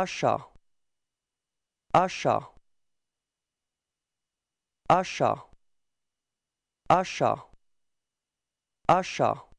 achat achat achat achat achat